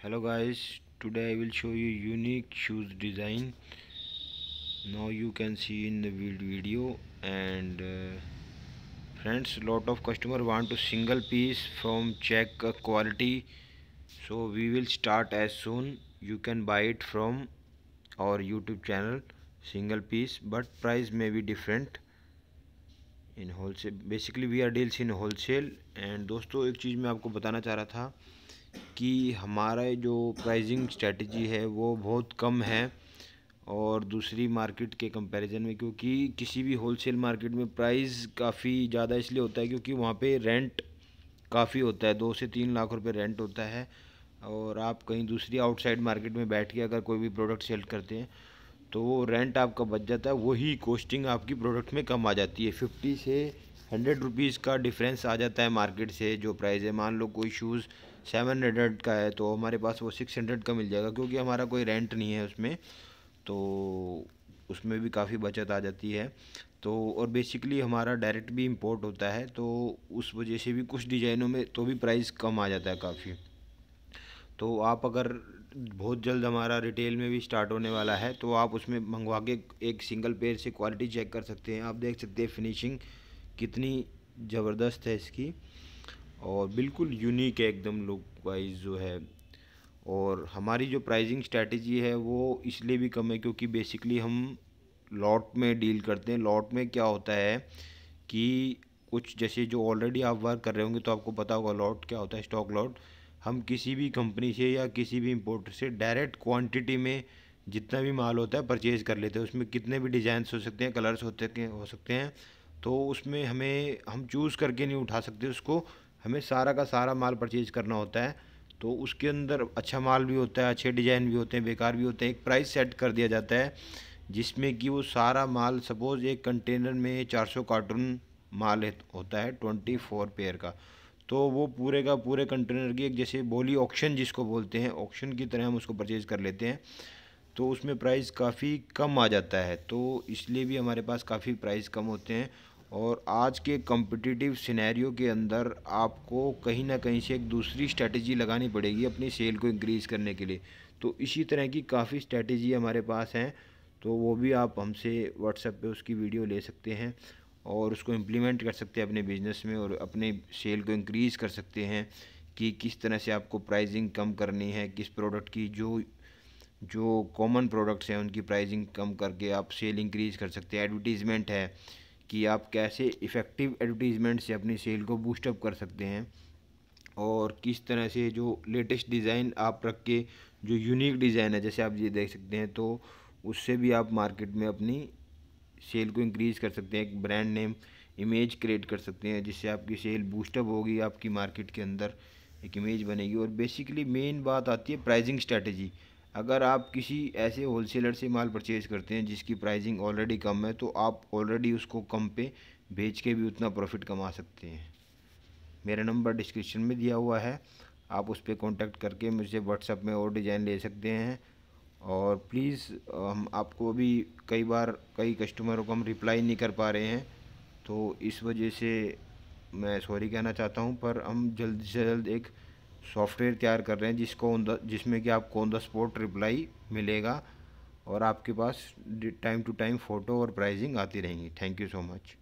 hello guys today i will show you unique shoes design now you can see in the video and uh, friends lot of customer want to single piece from check quality so we will start as soon you can buy it from our youtube channel single piece but price may be different in wholesale basically we are deals in wholesale and दोस्तों एक चीज़ मैं आपको बताना चाह रहा था कि हमारा जो प्राइजिंग स्ट्रेटजी है वो बहुत कम है और दूसरी मार्केट के कंपैरिजन में क्योंकि किसी भी होलसेल मार्केट में प्राइस काफ़ी ज़्यादा इसलिए होता है क्योंकि वहाँ पे रेंट काफ़ी होता है दो से तीन लाख रुपए रेंट होता है और आप कहीं दूसरी आउटसाइड मार्केट में बैठ के अगर कोई भी प्रोडक्ट सेल करते हैं तो वो रेंट आपका बच जाता है वही कॉस्टिंग आपकी प्रोडक्ट में कम आ जाती है फिफ्टी से हंड्रेड रुपीज़ का डिफरेंस आ जाता है मार्केट से जो प्राइस है मान लो कोई शूज़ सेवन हंड्रेड का है तो हमारे पास वो सिक्स हंड्रेड का मिल जाएगा क्योंकि हमारा कोई रेंट नहीं है उसमें तो उसमें भी काफ़ी बचत आ जाती है तो और बेसिकली हमारा डायरेक्ट भी इम्पोर्ट होता है तो उस वजह से भी कुछ डिज़ाइनों में तो भी प्राइस कम आ जाता है काफ़ी तो आप अगर बहुत जल्द हमारा रिटेल में भी स्टार्ट होने वाला है तो आप उसमें मंगवा के एक सिंगल पेयर से क्वालिटी चेक कर सकते हैं आप देख सकते हैं फिनिशिंग कितनी ज़बरदस्त है इसकी और बिल्कुल यूनिक है एकदम लुक वाइज जो है और हमारी जो प्राइजिंग स्ट्रेटजी है वो इसलिए भी कम है क्योंकि बेसिकली हम लॉट में डील करते हैं लॉट में क्या होता है कि कुछ जैसे जो ऑलरेडी आप वर्क कर रहे होंगे तो आपको पता होगा लॉट क्या होता है स्टॉक लॉट हम किसी भी कंपनी से या किसी भी इम्पोर्टर से डायरेक्ट क्वांटिटी में जितना भी माल होता है परचेज़ कर लेते हैं उसमें कितने भी डिज़ाइंस हो सकते हैं कलर्स होते हो सकते हैं तो उसमें हमें हम चूज़ करके नहीं उठा सकते उसको हमें सारा का सारा माल परचेज करना होता है तो उसके अंदर अच्छा माल भी होता है अच्छे डिज़ाइन भी होते हैं बेकार भी होते हैं एक प्राइस सेट कर दिया जाता है जिसमें कि वो सारा माल सपोज़ एक कंटेनर में 400 कार्टून माल होता है 24 पेयर का तो वो पूरे का पूरे कंटेनर की एक जैसे बोली ऑक्शन जिसको बोलते हैं ऑक्शन की तरह हम उसको परचेज़ कर लेते हैं तो उसमें प्राइस काफ़ी कम आ जाता है तो इसलिए भी हमारे पास काफ़ी प्राइस कम होते हैं और आज के कम्पिटिटिव सिनेरियो के अंदर आपको कहीं ना कहीं से एक दूसरी स्ट्रेटजी लगानी पड़ेगी अपनी सेल को इंक्रीज़ करने के लिए तो इसी तरह की काफ़ी स्ट्रेटजी हमारे पास हैं तो वो भी आप हमसे व्हाट्सएप पे उसकी वीडियो ले सकते हैं और उसको इम्प्लीमेंट कर सकते हैं अपने बिज़नेस में और अपने सेल को इंक्रीज़ कर सकते हैं कि किस तरह से आपको प्राइजिंग कम करनी है किस प्रोडक्ट की जो जो कॉमन प्रोडक्ट्स हैं उनकी प्राइजिंग कम करके आप सेल इंक्रीज़ कर सकते हैं एडवर्टीज़मेंट है कि आप कैसे इफ़ेक्टिव एडवर्टीज़मेंट से अपनी सेल को बूस्टअप कर सकते हैं और किस तरह से जो लेटेस्ट डिज़ाइन आप रख के जो यूनिक डिज़ाइन है जैसे आप ये देख सकते हैं तो उससे भी आप मार्केट में अपनी सेल को इंक्रीज़ कर सकते हैं एक ब्रांड नेम इमेज क्रिएट कर सकते हैं जिससे आपकी सेल बूस्टअप होगी आपकी मार्केट के अंदर एक इमेज बनेगी और बेसिकली मेन बात आती है प्राइजिंग स्ट्रैटेजी अगर आप किसी ऐसे होलसेलर से माल परचेज करते हैं जिसकी प्राइसिंग ऑलरेडी कम है तो आप ऑलरेडी उसको कम पे बेच के भी उतना प्रॉफिट कमा सकते हैं मेरा नंबर डिस्क्रिप्शन में दिया हुआ है आप उस पर कॉन्टैक्ट करके मुझसे व्हाट्सअप में और डिज़ाइन ले सकते हैं और प्लीज़ हम आपको अभी कई बार कई कस्टमरों को हम रिप्लाई नहीं कर पा रहे हैं तो इस वजह से मैं सॉरी कहना चाहता हूँ पर हम जल्द से जल्द एक सॉफ्टवेयर तैयार कर रहे हैं जिसको ऑन द जिसमें कि आपको ऑन द स्पॉट रिप्लाई मिलेगा और आपके पास टाइम टू टाइम फ़ोटो और प्राइजिंग आती रहेंगी थैंक यू सो मच